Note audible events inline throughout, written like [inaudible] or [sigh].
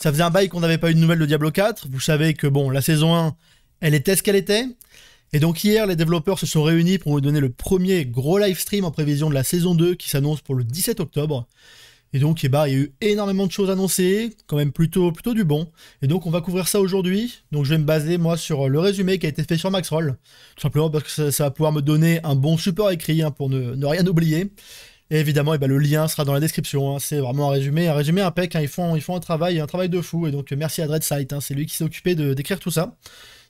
Ça faisait un bail qu'on n'avait pas eu de nouvelles de Diablo 4. Vous savez que bon, la saison 1, elle était ce qu'elle était. Et donc hier, les développeurs se sont réunis pour me donner le premier gros live stream en prévision de la saison 2 qui s'annonce pour le 17 octobre. Et donc, bah, il y a eu énormément de choses annoncées, quand même plutôt, plutôt du bon. Et donc, on va couvrir ça aujourd'hui. Donc, je vais me baser, moi, sur euh, le résumé qui a été fait sur Maxroll. Tout simplement parce que ça, va pouvoir me donner un bon support écrit hein, pour ne rien oublier. Et évidemment, eh ben, le lien sera dans la description. Hein. C'est vraiment un résumé, un résumé impec. Hein. Ils, font, un travail, un travail de fou. Et donc, merci à Dreadsight. Hein. C'est lui qui s'est occupé d'écrire tout ça.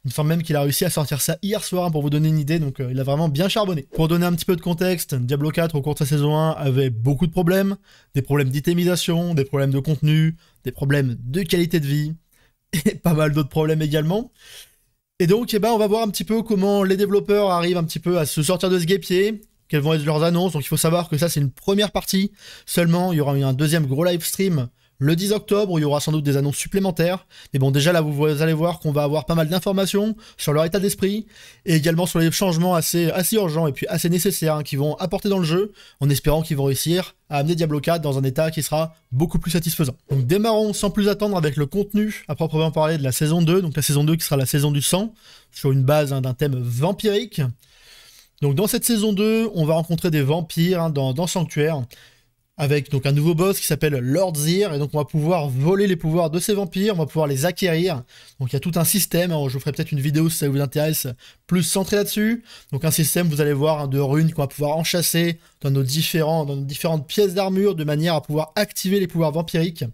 Il fois même qu'il a réussi à sortir ça hier soir hein, pour vous donner une idée, donc euh, il a vraiment bien charbonné. Pour donner un petit peu de contexte, Diablo 4 au cours de sa saison 1 avait beaucoup de problèmes, des problèmes d'itémisation, des problèmes de contenu, des problèmes de qualité de vie, [laughs] et pas mal d'autres problèmes également. Et donc, eh ben, on va voir un petit peu comment les développeurs arrivent un petit peu à se sortir de ce guépier, quelles vont être leurs annonces. Donc il faut savoir que ça, c'est une première partie. Seulement, il y aura un deuxième gros live stream le 10 octobre, où il y aura sans doute des annonces supplémentaires. Mais bon, déjà là, vous, allez voir qu'on va avoir pas mal d'informations sur leur état d'esprit et également sur les changements assez, assez urgents et puis assez nécessaires hein, qui qu'ils vont apporter dans le jeu en espérant qu'ils vont réussir à amener Diablo 4 dans un état qui sera beaucoup plus satisfaisant. Donc démarrons sans plus attendre avec le contenu à proprement parler de la saison 2, donc la saison 2 qui sera la saison du sang, sur une base hein, d'un thème vampirique, donc dans cette saison 2, on va rencontrer des vampires hein, dans, dans Sanctuaire avec donc un nouveau boss qui s'appelle Lord Zir, et donc on va pouvoir voler les pouvoirs de ces vampires, on va pouvoir les acquérir. Donc il y a tout un système, hein, je vous ferai peut-être une vidéo si ça vous intéresse, plus centré là-dessus. Donc un système, vous allez voir, hein, de runes qu'on va pouvoir enchasser dans nos, différentes pièces d'armure, de manière à pouvoir activer les pouvoirs vampiriques.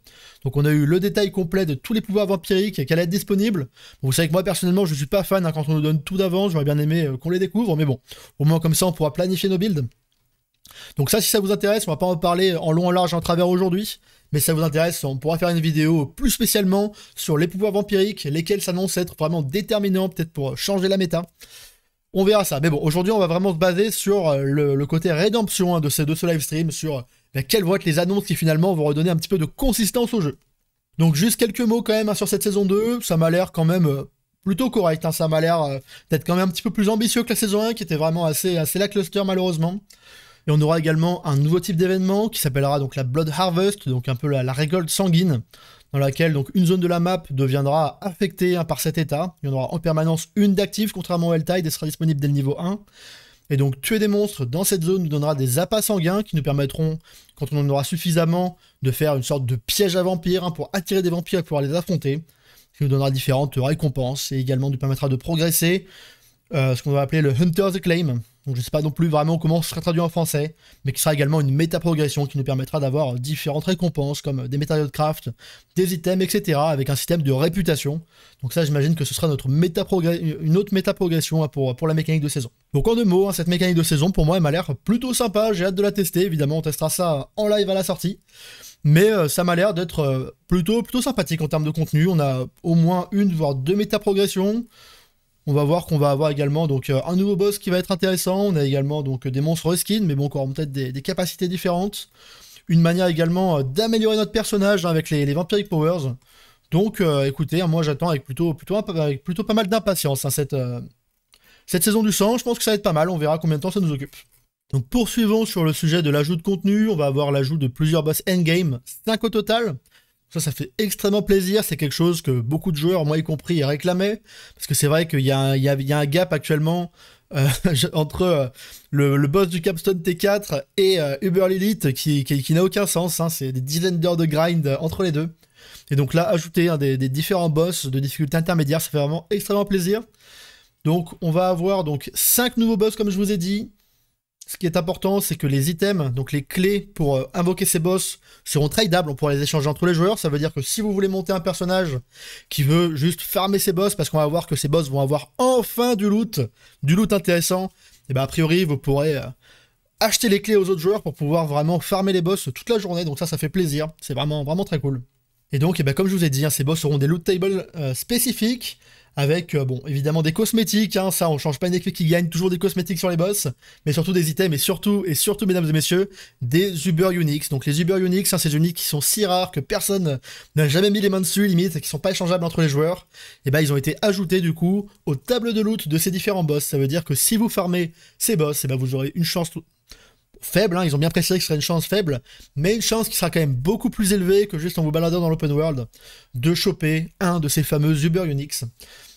Donc on a eu le détail complet de tous les pouvoirs vampiriques qu'elle est disponible. vous savez que moi personnellement je suis pas fan hein, quand on nous donne tout d'avance, j'aurais bien aimé euh, qu'on les découvre, mais bon, au moins comme ça on pourra planifier nos builds. Donc ça, si ça vous intéresse, on va pas en parler en long, en large, en travers aujourd'hui. Mais ça vous intéresse, on pourra faire une vidéo plus spécialement sur les pouvoirs vampiriques, lesquels s'annoncent être vraiment déterminants, peut-être pour changer la méta. On verra ça. Mais bon, aujourd'hui, on va vraiment se baser sur euh, le, côté rédemption hein, de, ces, deux ce live stream, sur bah, quelles vont être les annonces qui finalement vont redonner un petit peu de consistance au jeu. Donc juste quelques mots quand même hein, sur cette saison 2, ça m'a l'air quand même euh, plutôt correct, hein. ça m'a l'air peut d'être quand même un petit peu plus ambitieux que la saison 1 qui était vraiment assez, assez cluster malheureusement. Et on aura également un nouveau type d'événement qui s'appellera donc la Blood Harvest, donc un peu la, récolte sanguine, dans laquelle donc une zone de la map deviendra affectée hein, par cet état. Il y en aura en permanence une d'active, contrairement au Helltide, et sera disponible dès le niveau 1. Et donc tuer des monstres dans cette zone nous donnera des appâts sanguins qui nous permettront, quand on en aura suffisamment, de faire une sorte de piège à vampires hein, pour attirer des vampires et pouvoir les affronter, ce qui nous donnera différentes récompenses et également nous permettra de progresser, euh, ce qu'on va appeler le Hunter's Claim donc je ne sais pas non plus vraiment comment ce sera traduit en français, mais qui sera également une méta-progression qui nous permettra d'avoir euh, différentes récompenses comme euh, des matériaux de craft, des items, etc. avec un système de réputation. Donc ça j'imagine que ce sera notre méta une autre méta-progression hein, pour, pour la mécanique de saison. Donc en deux mots, hein, cette mécanique de saison pour moi elle m'a l'air plutôt sympa, j'ai hâte de la tester, évidemment on testera ça euh, en live à la sortie. Mais ça m'a l'air d'être plutôt, plutôt sympathique en termes de contenu. On a au moins une voire deux méta-progressions. On va voir qu'on va avoir également donc euh, un nouveau boss qui va être intéressant. On a également donc euh, des monstres reskins, mais bon, qui auront peut-être des, capacités différentes. Une manière également euh, d'améliorer notre personnage hein, avec les, Vampiric Powers. Donc, écoutez, hein, moi j'attends avec plutôt, plutôt, avec plutôt pas mal d'impatience hein, cette, cette saison du sang. Je pense que ça va être pas mal. On verra combien de temps ça nous occupe. Donc, poursuivons sur le sujet de l'ajout de contenu. On va avoir l'ajout de plusieurs boss endgame, 5 au total. Ça, ça fait extrêmement plaisir. C'est quelque chose que beaucoup de joueurs, moi y compris, réclamaient. Parce que c'est vrai qu'il y, a un gap actuellement euh, [laughs] entre euh, le, boss du Capstone T4 et euh, Uber Lilith qui, n'a aucun sens. Hein. C'est des dizaines d'heures de grind entre les deux. Et donc là, ajouter des, différents boss de difficulté intermédiaire, ça fait vraiment extrêmement plaisir. Donc on va avoir donc 5 nouveaux boss comme je vous ai dit, ce qui est important, c'est que les items, donc les clés pour euh, invoquer ces boss, seront tradables. On pourra les échanger entre les joueurs. Ça veut dire que si vous voulez monter un personnage qui veut juste farmer ses boss, parce qu'on va voir que ces boss vont avoir enfin du loot, du loot intéressant, et eh bien a priori, vous pourrez euh, acheter les clés aux autres joueurs pour pouvoir vraiment farmer les boss toute la journée. Donc ça, ça fait plaisir. C'est vraiment, vraiment très cool. Et donc, et eh ben, comme je vous ai dit, hein, ces boss auront des loot tables euh, spécifiques avec, euh, bon, évidemment des cosmétiques, hein, ça on change pas une équipe qui gagne, toujours des cosmétiques sur les boss, mais surtout des items, et surtout, et surtout mesdames et messieurs, des Uber Unix. Donc les Uber Unix, hein, ces uniques qui sont si rares que personne n'a jamais mis les mains dessus, limite, qui sont pas échangeables entre les joueurs, et eh ben ils ont été ajoutés du coup aux tables de loot de ces différents boss. Ça veut dire que si vous farmez ces boss, et eh ben vous aurez une chance faible, hein. ils ont bien précisé que ce serait une chance faible, mais une chance qui sera quand même beaucoup plus élevée que juste en vous baladant dans l'open world, de choper un de ces fameux Uber Unix.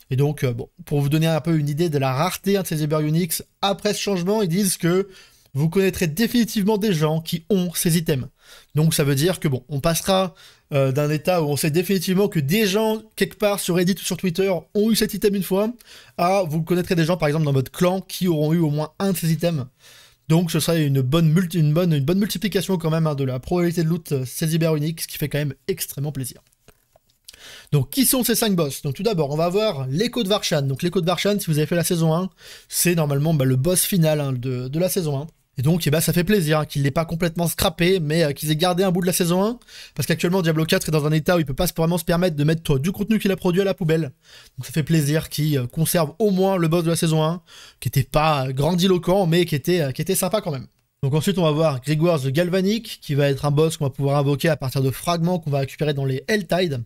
Et donc, euh, bon, pour vous donner un peu une idée de la rareté hein, de ces Uber Unix, après ce changement, ils disent que vous connaîtrez définitivement des gens qui ont ces items. Donc ça veut dire que bon, on passera euh, d'un état où on sait définitivement que des gens quelque part sur Reddit ou sur Twitter ont eu cet item une fois, à vous connaîtrez des gens par exemple dans votre clan qui auront eu au moins un de ces items. Donc ce serait une bonne, une bonne, une bonne multiplication quand même hein, de la probabilité de loot hyper euh, uniques, ce qui fait quand même extrêmement plaisir. Donc qui sont ces 5 boss Donc tout d'abord, on va voir l'écho de Varshan. Donc l'écho de Varshan, si vous avez fait la saison 1, c'est normalement bah, le boss final hein, de, de la saison 1. Et donc, eh ben, ça fait plaisir qu'il l'ait pas complètement scrappé, mais euh, qu'ils aient gardé un bout de la saison 1. Parce qu'actuellement, Diablo 4 est dans un état où il peut pas vraiment se permettre de mettre euh, du contenu qu'il a produit à la poubelle. Donc, ça fait plaisir qu'il euh, conserve au moins le boss de la saison 1, qui était pas grandiloquent, mais qui était, était sympa quand même. Donc ensuite, on va voir Grégoire the Galvanic, qui va être un boss qu'on va pouvoir invoquer à partir de fragments qu'on va récupérer dans les Helltide.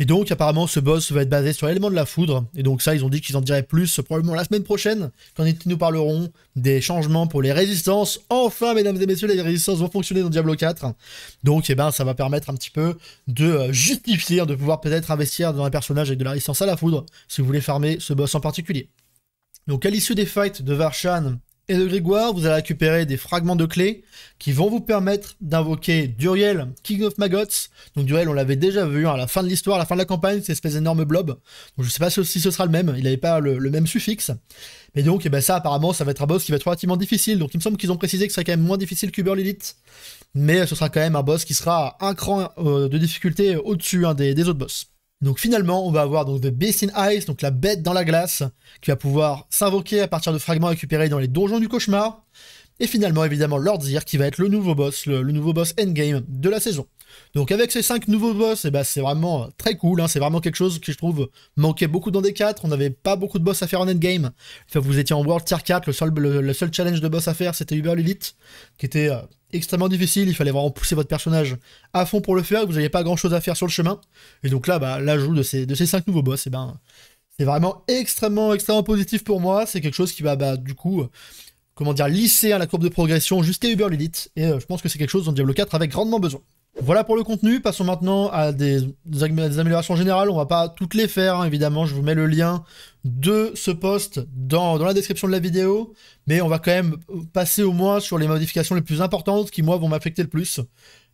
Et donc apparemment ce boss va être basé sur l'élément de la foudre, et donc ça ils ont dit qu'ils en diraient plus probablement la semaine prochaine, quand ils nous parleront des changements pour les résistances. Enfin mesdames et messieurs, les résistances vont fonctionner dans Diablo 4, donc et eh ben, ça va permettre un petit peu de euh, justifier, de pouvoir peut-être investir dans un personnage avec de la résistance à la foudre, si vous voulez farmer ce boss en particulier. Donc à l'issue des fights de Varshan et de Grégoire, vous allez récupérer des fragments de clés qui vont vous permettre d'invoquer Duriel, King of Magots. Donc Duriel, on l'avait déjà vu hein, à la fin de l'histoire, à la fin de la campagne, cette espèce d'énorme blob. Donc je ne sais pas si ce sera le même, il n'avait pas le, même suffixe. Mais donc, et eh ben ça apparemment, ça va être un boss qui va être relativement difficile. Donc il me semble qu'ils ont précisé que ce serait quand même moins difficile qu'Uber Lilith. Mais ce sera quand même un boss qui sera un cran euh, de difficulté au-dessus hein, des, des autres boss. Donc finalement, on va avoir donc The Beast in Ice, donc la bête dans la glace, qui va pouvoir s'invoquer à partir de fragments récupérés dans les donjons du cauchemar. Et finalement, évidemment, Lord Zir qui va être le nouveau boss, le nouveau boss endgame de la saison. Donc avec ces 5 nouveaux boss, eh ben, c'est vraiment très cool, hein. c'est vraiment quelque chose qui je trouve manquait beaucoup dans d 4, on n'avait pas beaucoup de boss à faire en endgame, enfin, vous étiez en World Tier 4, le seul, challenge de boss à faire c'était Uber Lilith, qui était euh, extrêmement difficile, il fallait vraiment pousser votre personnage à fond pour le faire, vous n'aviez pas grand chose à faire sur le chemin, et donc là, bah, l'ajout de ces, de ces 5 nouveaux boss, eh ben, c'est vraiment extrêmement, extrêmement positif pour moi, c'est quelque chose qui va bah, du coup euh, comment dire, lisser à hein, la courbe de progression jusqu'à Uber Lilith, Et euh, je pense que c'est quelque chose dont Diablo 4 avait grandement besoin. Voilà pour le contenu, passons maintenant à des, améliorations générales, on va pas toutes les faire hein, évidemment, je vous mets le lien de ce post dans, la description de la vidéo, mais on va quand même passer au moins sur les modifications les plus importantes qui moi vont m'affecter le plus.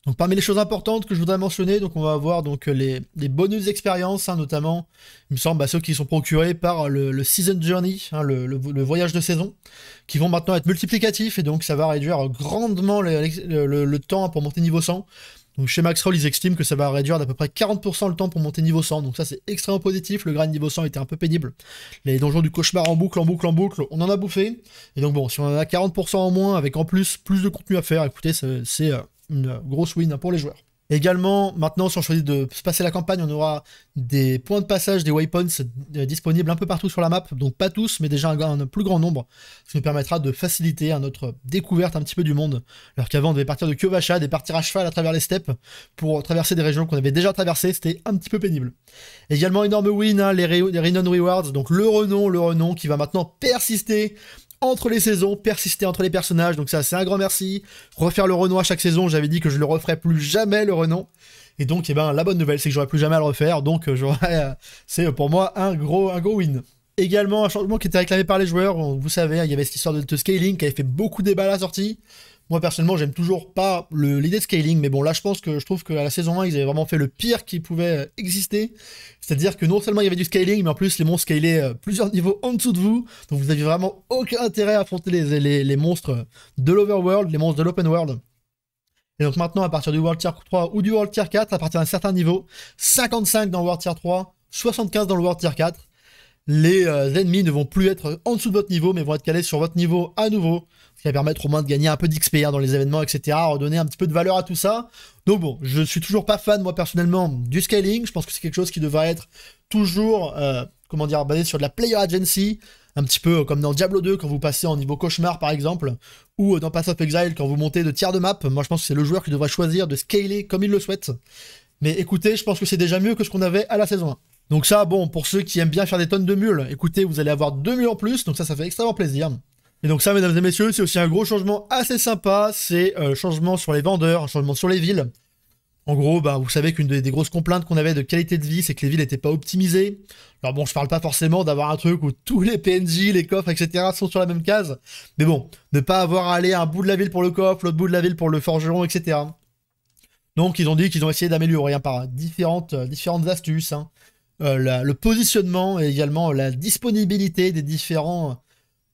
Donc parmi les choses importantes que je voudrais mentionner, donc on va avoir donc les, bonus expériences, hein, notamment, il me semble, bah, ceux qui sont procurés par le, Season Journey, hein, le, le, voyage de saison, qui vont maintenant être multiplicatifs, et donc ça va réduire grandement le temps pour monter niveau 100. Donc chez Maxroll ils estiment que ça va réduire d'à peu près 40% le temps pour monter niveau 100. Donc ça, c'est extrêmement positif. Le grind niveau 100 était un peu pénible. Les donjons du cauchemar en boucle, en boucle, en boucle, on en a bouffé. Et donc bon, si on en a 40% en moins, avec en plus plus de contenu à faire, écoutez, c'est euh, une grosse win pour les joueurs. Également, maintenant, si on choisit de se passer la campagne, on aura des points de passage, des waypoints euh, disponibles un peu partout sur la map. Donc pas tous, mais déjà un, plus grand nombre. Ce qui nous permettra de faciliter notre découverte un petit peu du monde. Alors qu'avant, on devait partir de Kyovachad et partir à cheval à travers les steppes pour traverser des régions qu'on avait déjà traversées. C'était un petit peu pénible. Également, énorme win, hein, les, les Rewards. Donc le renom, le renom qui va maintenant persister entre les saisons, persister entre les personnages. Donc ça, c'est un grand merci. Refaire le renom à chaque saison, j'avais dit que je le referais plus jamais le renom, Et donc, eh ben, la bonne nouvelle, c'est que j'aurai plus jamais à le refaire. Donc, euh, euh, c'est pour moi un gros, un win. Également, un changement qui était réclamé par les joueurs. Vous savez, hein, il y avait cette histoire de, de scaling qui avait fait beaucoup débat à la sortie. Moi personnellement, j'aime toujours pas l'idée de scaling, mais bon, là je pense que je trouve que la saison 1, ils avaient vraiment fait le pire qui pouvait euh, exister. C'est-à-dire que non seulement il y avait du scaling, mais en plus les monstres scalaient euh, plusieurs [laughs] niveaux en dessous de vous. Donc vous aviez vraiment aucun intérêt à affronter les, les, les monstres de l'overworld, les monstres de l'open world. Et donc maintenant, à partir du World Tier 3 ou du World Tier 4, à partir d'un certain niveau, 55 dans le World Tier 3, 75 dans le World Tier 4, les euh, ennemis ne vont plus être en dessous de votre niveau, mais vont être calés sur votre niveau à nouveau qui va permettre au moins de gagner un peu d'XP dans les événements, etc. Redonner un petit peu de valeur à tout ça. Donc bon, je suis toujours pas fan, moi personnellement, du scaling. Je pense que c'est quelque chose qui devrait être toujours, euh, comment dire, basé sur de la player agency. Un petit peu comme dans Diablo 2 quand vous passez en niveau cauchemar par exemple, ou dans Path of Exile quand vous montez de tiers de map. Moi je pense que c'est le joueur qui devrait choisir de scaler comme il le souhaite. Mais écoutez, je pense que c'est déjà mieux que ce qu'on avait à la saison 1. Donc ça, bon, pour ceux qui aiment bien faire des tonnes de mules, écoutez, vous allez avoir deux mules en plus, donc ça, ça fait extrêmement plaisir. Et donc ça, mesdames et messieurs, c'est aussi un gros changement assez sympa, c'est euh, changement sur les vendeurs, un changement sur les villes. En gros, bah, vous savez qu'une des, grosses complaintes qu'on avait de qualité de vie, c'est que les villes n'étaient pas optimisées. Alors bon, je parle pas forcément d'avoir un truc où tous les PNJ, les coffres, etc. sont sur la même case. Mais bon, ne pas avoir à aller un bout de la ville pour le coffre, l'autre bout de la ville pour le forgeron, etc. Donc ils ont dit qu'ils ont essayé d'améliorer hein, par différentes, euh, différentes astuces. Hein. Euh, le positionnement et également la disponibilité des différents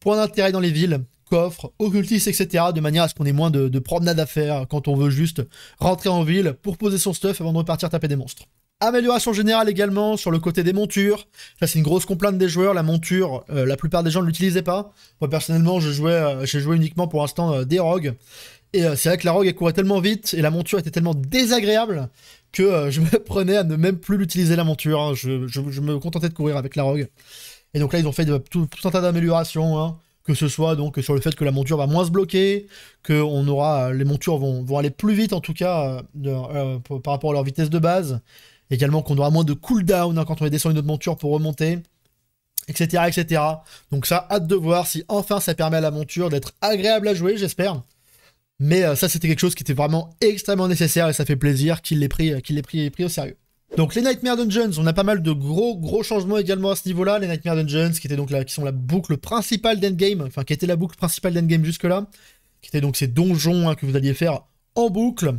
points d'intérêt dans les villes, coffres, occultistes, etc. De manière à ce qu'on ait moins de, de promenades à faire quand on veut juste rentrer en ville pour poser son stuff avant de repartir taper des monstres. Amélioration générale également sur le côté des montures. Ça c'est une grosse complainte des joueurs. La monture, euh, la plupart des gens ne l'utilisaient pas. Moi personnellement, je jouais, euh, j'ai joué uniquement pour l'instant euh, des rogues. Et c'est vrai que la rogue elle courait tellement vite et la monture était tellement désagréable que [laughs] je me prenais à ne même plus l'utiliser la monture. Hein. je, me contentais de courir avec la rogue. Et donc là, ils ont fait de, tout, un tas d'améliorations, hein. que ce soit donc sur le fait que la monture va moins se bloquer, que on aura, les montures vont, aller plus vite en tout cas euh, euh, par rapport à leur vitesse de base. Également qu'on aura moins de cooldown hein, quand on est une autre monture pour remonter, etc., etc. Donc ça, hâte de voir si enfin ça permet à la monture d'être agréable à jouer, j'espère. Mais euh, ça, c'était quelque chose qui était vraiment extrêmement nécessaire et ça fait plaisir qu'il l'ait pris, pris au sérieux. Donc les Nightmare Dungeons, on a pas mal de gros gros changements également à ce niveau-là. Les Nightmare Dungeons qui étaient donc là, qui sont la boucle principale d'endgame, enfin qui était la boucle principale d'endgame jusque-là, qui étaient donc ces donjons hein, que vous alliez faire en boucle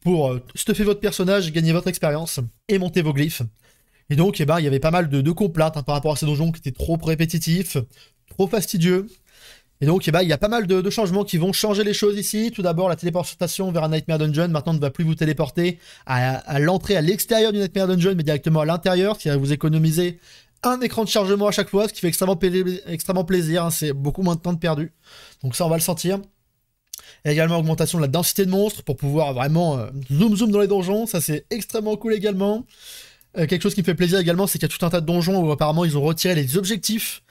pour euh, stuffer votre personnage, gagner votre expérience et monter vos glyphes. Et donc, eh ben, il y avait pas mal de, de hein, par rapport à ces donjons qui étaient trop répétitifs, trop fastidieux, et donc, eh ben, il y a pas mal de, changements qui vont changer les choses ici. Tout d'abord, la téléportation vers un Nightmare Dungeon maintenant ne va plus vous téléporter à l'entrée, à l'extérieur du Nightmare Dungeon, mais directement à l'intérieur, ce qui va vous économiser un écran de chargement à chaque fois, ce qui fait extrêmement, plaisir. Hein. C'est beaucoup moins de temps de perdu. Donc ça, on va le sentir. a également augmentation de la densité de monstres pour pouvoir vraiment euh, zoom zoom dans les donjons. Ça, c'est extrêmement cool également. Euh, quelque chose qui me fait plaisir également, c'est qu'il y a tout un tas de donjons où apparemment ils ont retiré les objectifs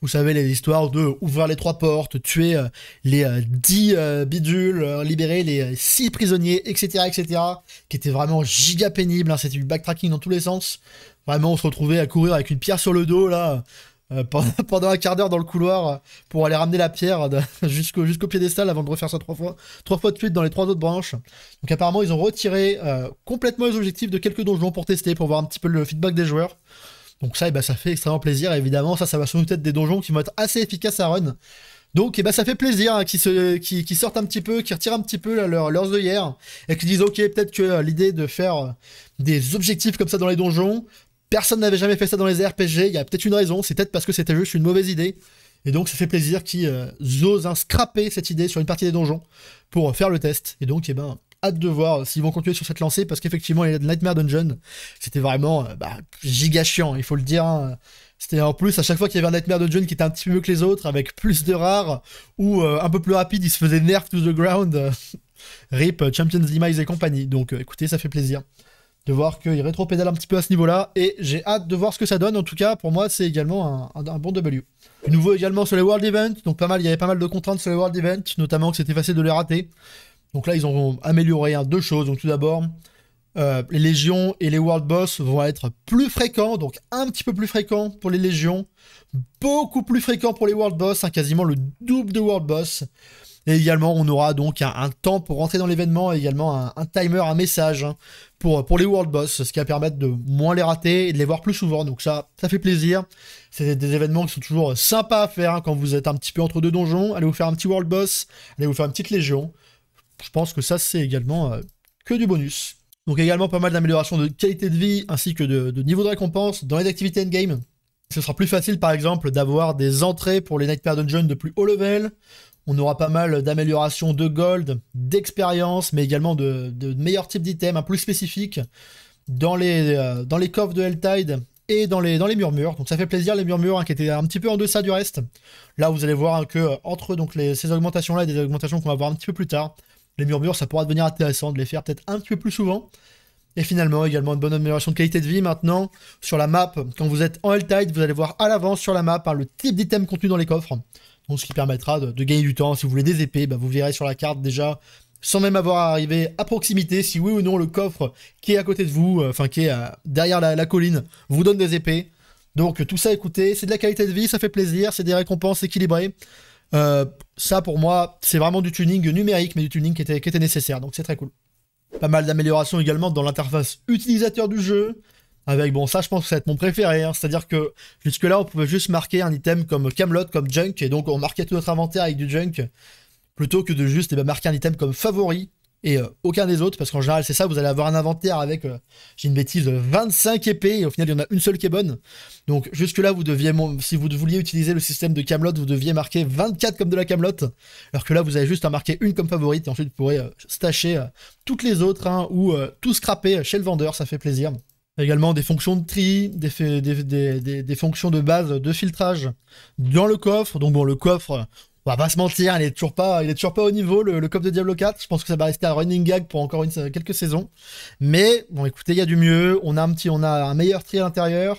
vous savez, les histoires de ouvrir les trois portes, tuer euh, les 10 euh, dix euh, bidules, libérer les six prisonniers, etc., etc., qui était vraiment giga pénible. Hein. C'était du backtracking dans tous les sens. Vraiment, on se retrouvait à courir avec une pierre sur le dos, là, [laughs] pendant un quart d'heure dans le couloir pour aller ramener la pierre [laughs] jusqu'au piédestal avant de refaire ça trois fois, trois fois de suite dans les trois autres branches. Donc apparemment ils ont retiré complètement les objectifs de quelques donjons pour tester, pour voir un petit peu le feedback des joueurs. Donc ça, et eh ben, ça fait extrêmement plaisir. Évidemment, ça, ça va sans être des donjons qui vont être assez efficaces à run. Donc, et eh ben, ça fait plaisir hein, qu'ils qui sortent un petit peu, qu'ils retirent un petit peu leur, leurs œillères et qu'ils disent, ok, peut-être que euh, l'idée de faire euh, des objectifs comme ça dans les donjons, personne n'avait jamais fait ça dans les RPG. Il y a peut-être une raison. C'est peut-être parce que c'était juste une mauvaise idée. Et donc, ça fait plaisir qu'ils euh, osent hein, scraper cette idée sur une partie des donjons pour faire le test. Et donc, et eh ben, hâte de voir s'ils vont continuer sur cette lancée parce qu'effectivement, Nightmare Dungeon, c'était vraiment euh, bah, giga chiant, il faut le dire. Hein. C'était en plus à chaque fois qu'il y avait un Nightmare Dungeon qui était un petit peu mieux que les autres, avec plus de rares ou euh, un peu plus rapide, il se faisait nerf to the ground. [laughs] Rip, euh, Champions Demise et compagnie. Donc écoutez, ça fait plaisir de voir qu'il rétropédalent un petit peu à ce niveau-là. Et j'ai hâte de voir ce que ça donne. En tout cas, pour moi, c'est également un, bon W. nouveau également sur les World Events. Donc pas mal, il y avait pas mal de contraintes sur les World Events, notamment que c'était facile de les rater. Donc là, ils ont amélioré hein, deux choses. Donc tout d'abord, euh, les légions et les world boss vont être plus fréquents, donc un petit peu plus fréquents pour les légions, beaucoup plus fréquents pour les world boss, hein, quasiment le double de world boss. Et également, on aura donc un, temps pour rentrer dans l'événement, et également un, timer, un message hein, pour, pour les world boss, ce qui va permettre de moins les rater et de les voir plus souvent. Donc ça, ça fait plaisir. C'est des événements qui sont toujours sympas à faire quand vous êtes un petit peu entre deux donjons. Allez vous faire un petit world boss, allez vous faire une petite légion je pense que ça, c'est également euh, que du bonus. Donc également pas mal d'améliorations de qualité de vie ainsi que de, niveau de récompense dans les activités endgame. Ce sera plus facile par exemple d'avoir des entrées pour les Nightmare Dungeon de plus haut level. On aura pas mal d'améliorations de gold, d'expérience, mais également de, meilleurs types d'items, un hein, plus spécifique dans les, euh, dans les coffres de Helltide et dans les, dans les murmures. Donc ça fait plaisir les murmures hein, qui étaient un petit peu en deçà du reste. Là vous allez voir hein, que euh, entre donc ces augmentations là et des augmentations qu'on va voir un petit peu plus tard, les murmures, ça pourra devenir intéressant de les faire peut-être un petit peu plus souvent. Et finalement, également une bonne amélioration de qualité de vie maintenant sur la map. Quand vous êtes en L-Tide, vous allez voir à l'avance sur la map par hein, le type d'item contenu dans les coffres. Donc, ce qui permettra de, gagner du temps. Si vous voulez des épées, bah, vous verrez sur la carte déjà, sans même avoir à arriver à proximité, si oui ou non le coffre qui est à côté de vous, euh, enfin qui est euh, derrière la, la, colline, vous donne des épées. Donc, tout ça, écoutez, c'est de la qualité de vie, ça fait plaisir, c'est des récompenses équilibrées. Euh, ça, pour moi, c'est vraiment du tuning numérique, mais du tuning qui était, nécessaire, donc c'est très cool. Pas mal d'améliorations également dans l'interface utilisateur du jeu, avec, bon, ça, je pense que ça va être mon préféré, hein. c'est-à-dire que jusque-là, on pouvait juste marquer un item comme Camelot, comme Junk, et donc on marquait tout notre inventaire avec du Junk, plutôt que de juste eh ben, marquer un item comme favori, et euh, aucun des autres, parce qu'en général, c'est ça, vous allez avoir un inventaire avec, euh, j'ai une bêtise, 25 euh, épées, et au final, il y en a une seule qui est bonne. Donc, jusque-là, vous deviez, si vous vouliez utiliser le système de Camelot, vous deviez marquer 24 comme de la Camelot, alors que là, vous avez juste à marquer une comme favorite, et ensuite, vous pourrez stacher toutes les autres, hein, ou tout scraper chez le vendeur, ça fait plaisir. Également des fonctions de tri, des, des, fonctions de base de filtrage dans le coffre. Donc bon, le coffre, on va pas se mentir, il est toujours pas, il est pas au niveau, le, coffre de Diablo 4. Je pense que ça va rester un running gag pour encore une, quelques saisons. Mais bon, écoutez, il y a du mieux. On a un petit, on a un meilleur tri à l'intérieur.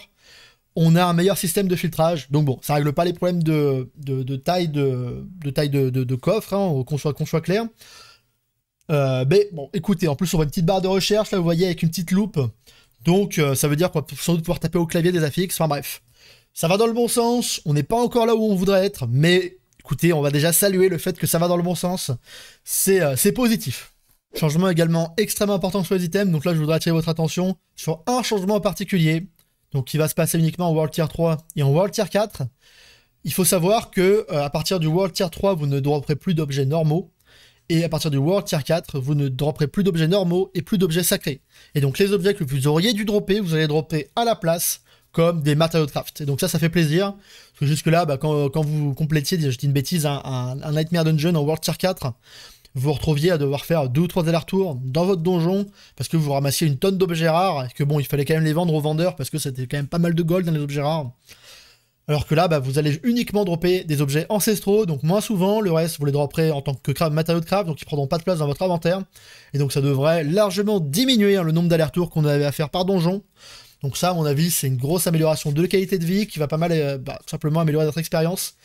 On a un meilleur système de filtrage. Donc bon, ça règle pas les problèmes de, de, taille de, taille de, coffre, hein, qu'on soit, soit clair. Euh, mais bon, écoutez, en plus on voit une petite barre de recherche, là vous voyez avec une petite loupe. Donc euh, ça veut dire qu'on va sans doute pouvoir taper au clavier des affixes. Enfin bref, ça va dans le bon sens. On n'est pas encore là où on voudrait être, mais Écoutez, on va déjà saluer le fait que ça va dans le bon sens. Euh, c'est positif. Changement également extrêmement important sur les items. Donc là, je voudrais attirer votre attention sur un changement en particulier. Donc qui va se passer uniquement en World Tier 3 et en World Tier 4. Il faut savoir que euh, à partir du World Tier 3, vous ne dropperez plus d'objets normaux. Et à partir du World Tier 4, vous ne dropperez plus d'objets normaux et plus d'objets sacrés. Et donc les objets que vous auriez dû dropper, vous allez dropper à la place comme des matériaux de craft. Et donc ça, ça fait plaisir. Parce que jusque-là, bah, quand, vous complétiez, je dis une bêtise, hein, un, Nightmare Dungeon en World Tier 4, vous vous retrouviez à devoir faire deux ou trois allers-retours dans votre donjon parce que vous ramassiez une tonne d'objets rares et que bon, il fallait quand même les vendre aux vendeurs parce que c'était quand même pas mal de gold dans hein, les objets rares. Alors que là, bah, vous allez uniquement dropper des objets ancestraux, donc moins souvent, le reste vous les dropperez en tant que matériaux de craft, donc ils prendront pas de place dans votre inventaire. Et donc ça devrait largement diminuer hein, le nombre d'allers-retours qu'on avait à faire par donjon. Donc ça, à mon avis, c'est une grosse amélioration de qualité de vie qui va pas mal euh, bah, simplement améliorer notre expérience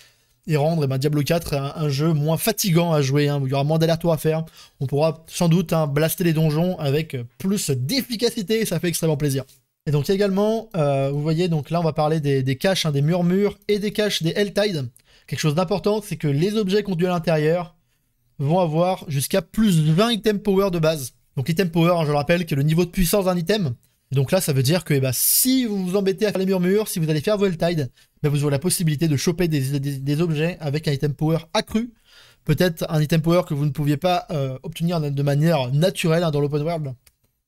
et rendre eh ben, Diablo 4 un, jeu moins fatigant à jouer. Hein. Il y aura moins d'alertes à faire. On pourra sans doute hein, blaster les donjons avec euh, plus d'efficacité et ça fait extrêmement plaisir. Et donc également, euh, vous voyez, donc là on va parler des, caches, hein, des murmures et des caches des Helltide. Quelque chose d'important, c'est que les objets conduits à l'intérieur vont avoir jusqu'à plus de 20 items power de base. Donc item power, je le rappelle, que le niveau de puissance d'un item donc là, ça veut dire que eh ben, si vous vous embêtez à faire les murmures, si vous allez faire Voltide, ben vous aurez la possibilité de choper des, objets avec un item power accru. Peut-être un item power que vous ne pouviez pas euh, obtenir de manière naturelle hein, dans l'open world.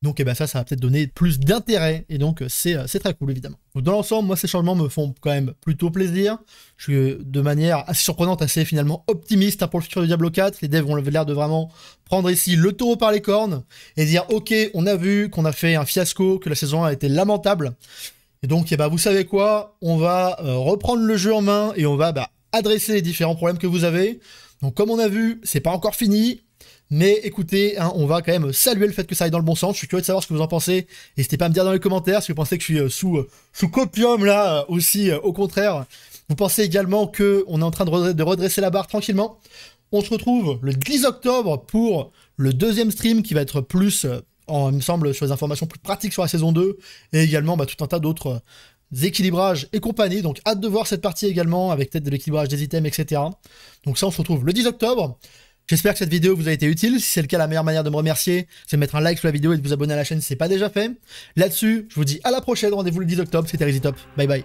Donc, et eh ben ça, ça va peut-être donner plus d'intérêt. Et donc, euh, euh, c'est très cool, évidemment. dans l'ensemble, moi, ces changements me font quand même plutôt plaisir. Je suis euh, de manière assez surprenante, assez finalement optimiste hein, pour le futur de Diablo 4. Les devs ont l'air de vraiment prendre ici le taureau par les cornes et dire Ok, on a vu qu'on a fait un fiasco, que la saison a été lamentable. Et donc, eh ben, vous savez quoi On va reprendre le jeu en main et on va bah, adresser les différents problèmes que vous avez. Donc, comme on a vu, c'est pas encore fini mais écoutez, hein, on va quand même saluer le fait que ça aille dans le bon sens. Je suis curieux de savoir ce que vous en pensez. N'hésitez pas à me dire dans les commentaires si vous pensez que je suis euh, sous, euh, sous copium là euh, aussi. Au contraire, vous pensez également qu'on est en train de redresser la barre tranquillement. On se retrouve le 10 octobre pour le deuxième stream qui va être plus, en, il me semble, sur les informations plus pratiques sur la saison 2 et également bah, tout un tas d'autres équilibrages et compagnie. Donc hâte de voir cette partie également avec peut-être de l'équilibrage des items, etc. Donc ça, on se retrouve le 10 octobre. J'espère que cette vidéo vous a été utile. Si c'est le cas, la meilleure manière de me remercier, c'est de mettre un like sur la vidéo et de vous abonner à la chaîne si ce n'est pas déjà fait. Là-dessus, je vous dis à la prochaine. Rendez-vous le 10 octobre. C'était Top. Bye bye.